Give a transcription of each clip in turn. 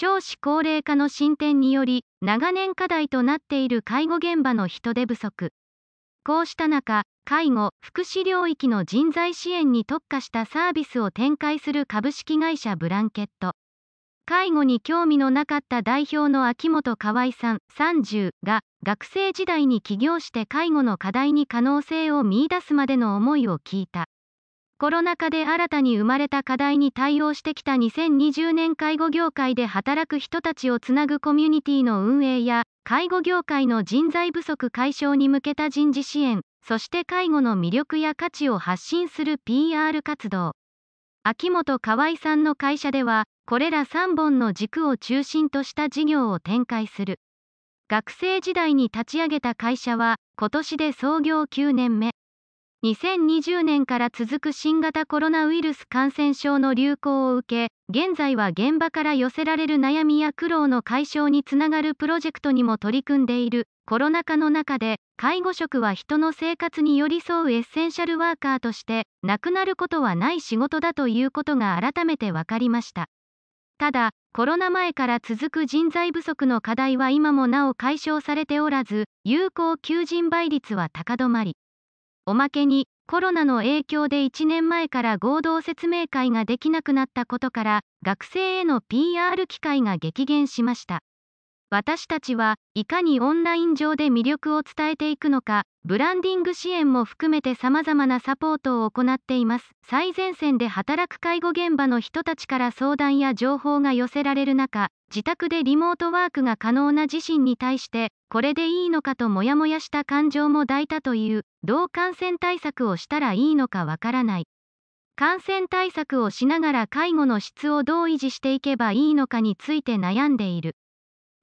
少子高齢化の進展により長年課題となっている介護現場の人手不足こうした中介護福祉領域の人材支援に特化したサービスを展開する株式会社ブランケット介護に興味のなかった代表の秋元河合さん30が学生時代に起業して介護の課題に可能性を見いだすまでの思いを聞いたコロナ禍で新たに生まれた課題に対応してきた2020年介護業界で働く人たちをつなぐコミュニティの運営や、介護業界の人材不足解消に向けた人事支援、そして介護の魅力や価値を発信する PR 活動。秋元河合さんの会社では、これら3本の軸を中心とした事業を展開する。学生時代に立ち上げた会社は、今年で創業9年目。2020年から続く新型コロナウイルス感染症の流行を受け、現在は現場から寄せられる悩みや苦労の解消につながるプロジェクトにも取り組んでいる。コロナ禍の中で、介護職は人の生活に寄り添うエッセンシャルワーカーとして、なくなることはない仕事だということが改めて分かりました。ただ、コロナ前から続く人材不足の課題は今もなお解消されておらず、有効求人倍率は高止まり。おまけに、コロナの影響で1年前から合同説明会ができなくなったことから、学生への PR 機会が激減しました。私たちはいかにオンライン上で魅力を伝えていくのか、ブランディング支援も含めて様々なサポートを行っています。最前線で働く介護現場の人たちから相談や情報が寄せられる中、自宅でリモートワークが可能な自身に対して、これでいいのかとモヤモヤした感情も抱いたという、どう感染対策をしたらいいのかわからない。感染対策をしながら介護の質をどう維持していけばいいのかについて悩んでいる。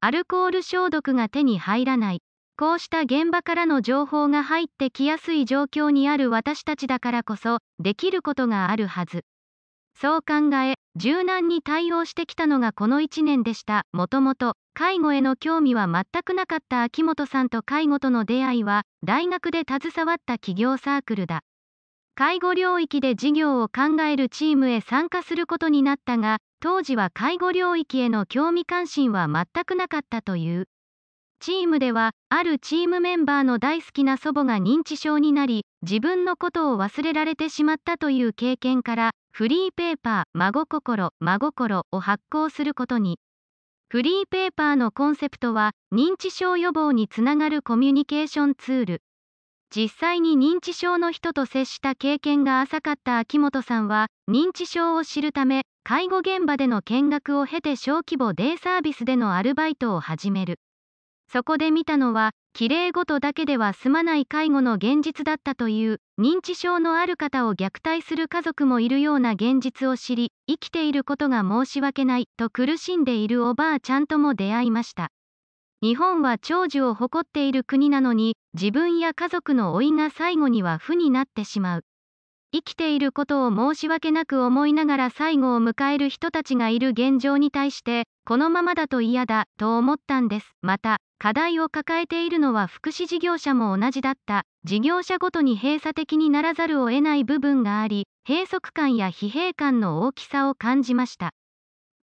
アルコール消毒が手に入らない。こうした現場からの情報が入ってきやすい状況にある私たちだからこそ、できることがあるはず。そう考え、柔軟に対応してきたのがこの1年でした。もともと、介護への興味は全くなかった秋元さんと介護との出会いは、大学で携わった企業サークルだ。介護領域で事業を考えるチームへ参加することになったが、当時は介護領域への興味関心は全くなかったという。チームでは、あるチームメンバーの大好きな祖母が認知症になり、自分のことを忘れられてしまったという経験から、フリーペーパー、孫心、真心を発行することに。フリーペーパーのコンセプトは、認知症予防につながるコミュニケーションツール。実際に認知症の人と接した経験が浅かった秋元さんは認知症を知るため介護現場での見学を経て小規模デイサービスでのアルバイトを始めるそこで見たのはきれいごとだけでは済まない介護の現実だったという認知症のある方を虐待する家族もいるような現実を知り生きていることが申し訳ないと苦しんでいるおばあちゃんとも出会いました日本は長寿を誇っている国なのに、自分や家族の老いが最後には負になってしまう。生きていることを申し訳なく思いながら最後を迎える人たちがいる現状に対して、このままだと嫌だと思ったんです。また、課題を抱えているのは福祉事業者も同じだった。事業者ごとに閉鎖的にならざるを得ない部分があり、閉塞感や疲弊感の大きさを感じました。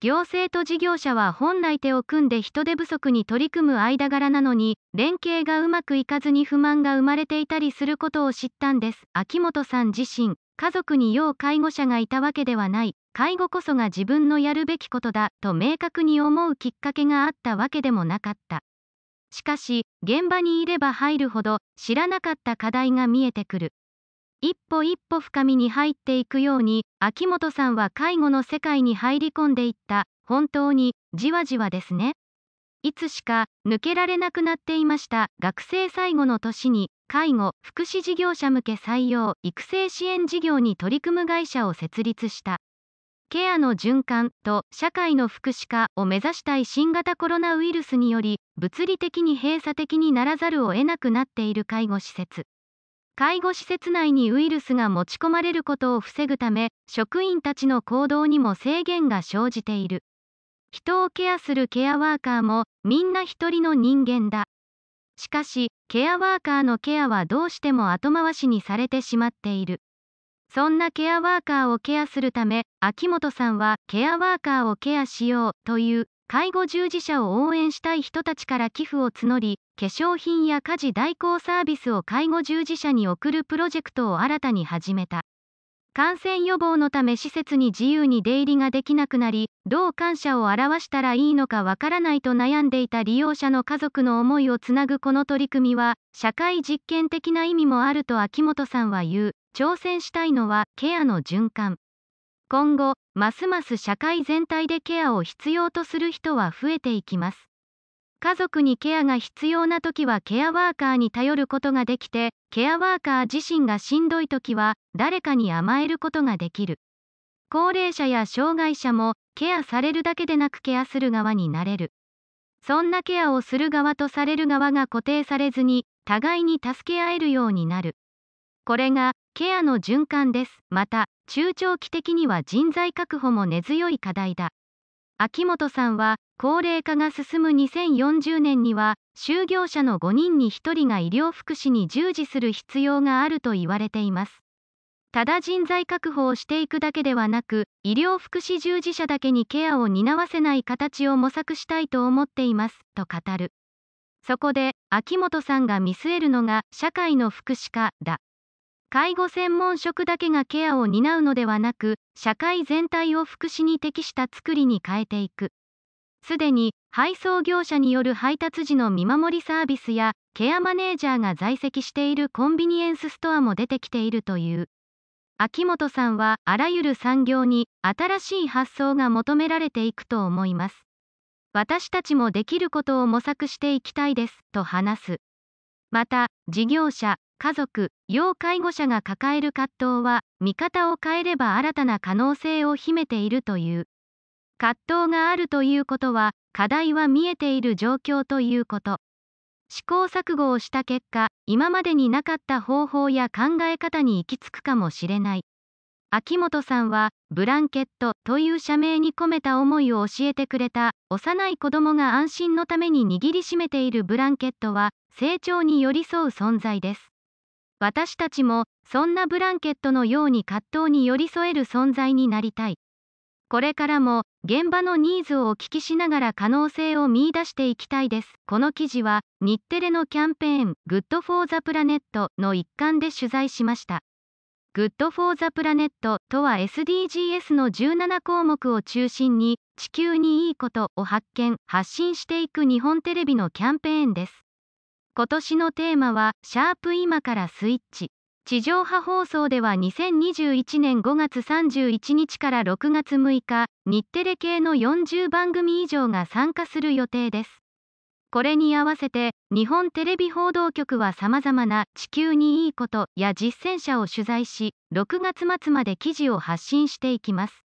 行政と事業者は本来手を組んで人手不足に取り組む間柄なのに、連携がうまくいかずに不満が生まれていたりすることを知ったんです。秋元さん自身、家族に要介護者がいたわけではない、介護こそが自分のやるべきことだと明確に思うきっかけがあったわけでもなかった。しかし、現場にいれば入るほど知らなかった課題が見えてくる。一歩一歩深みに入っていくように秋元さんは介護の世界に入り込んでいった本当にじわじわですねいつしか抜けられなくなっていました学生最後の年に介護福祉事業者向け採用育成支援事業に取り組む会社を設立したケアの循環と社会の福祉化を目指したい新型コロナウイルスにより物理的に閉鎖的にならざるを得なくなっている介護施設介護施設内にウイルスが持ち込まれることを防ぐため、職員たちの行動にも制限が生じている。人をケアするケアワーカーもみんな一人の人間だ。しかし、ケアワーカーのケアはどうしても後回しにされてしまっている。そんなケアワーカーをケアするため、秋元さんはケアワーカーをケアしようという介護従事者を応援したい人たちから寄付を募り、化粧品や家事代行サービスを介護従事者に送るプロジェクトを新たに始めた。感染予防のため施設に自由に出入りができなくなり、どう感謝を表したらいいのかわからないと悩んでいた利用者の家族の思いをつなぐこの取り組みは、社会実験的な意味もあると秋元さんは言う、挑戦したいのはケアの循環。今後、ますます社会全体でケアを必要とする人は増えていきます。家族にケアが必要な時はケアワーカーに頼ることができて、ケアワーカー自身がしんどい時は誰かに甘えることができる。高齢者や障害者もケアされるだけでなくケアする側になれる。そんなケアをする側とされる側が固定されずに、互いに助け合えるようになる。これがケアの循環です。また、中長期的には人材確保も根強い課題だ。秋元さんは、高齢化が進む2040年には、就業者の5人に1人が医療福祉に従事する必要があると言われています。ただ人材確保をしていくだけではなく、医療福祉従事者だけにケアを担わせない形を模索したいと思っています、と語る。そこで、秋元さんが見据えるのが社会の福祉化だ。介護専門職だけがケアを担うのではなく、社会全体を福祉に適した作りに変えていく。すでに配送業者による配達時の見守りサービスやケアマネージャーが在籍しているコンビニエンスストアも出てきているという。秋元さんはあらゆる産業に新しい発想が求められていくと思います。私たちもできることを模索していきたいですと話す。また、事業者、家族、要介護者が抱える葛藤は、見方を変えれば新たな可能性を秘めているという。葛藤があるということは、課題は見えている状況ということ。試行錯誤をした結果、今までになかった方法や考え方に行き着くかもしれない。秋元さんは、ブランケットという社名に込めた思いを教えてくれた、幼い子供が安心のために握りしめているブランケットは、成長に寄り添う存在です。私たちもそんなブランケットのように葛藤に寄り添える存在になりたいこれからも現場のニーズをお聞きしながら可能性を見出していきたいですこの記事は日テレのキャンペーン「Good for the Planet」の一環で取材しました Good for the Planet とは SDGs の17項目を中心に地球にいいことを発見発信していく日本テレビのキャンペーンです今年のテーマは、シャープ今からスイッチ。地上波放送では2021年5月31日から6月6日、日テレ系の40番組以上が参加する予定です。これに合わせて、日本テレビ報道局は様々な地球にいいことや実践者を取材し、6月末まで記事を発信していきます。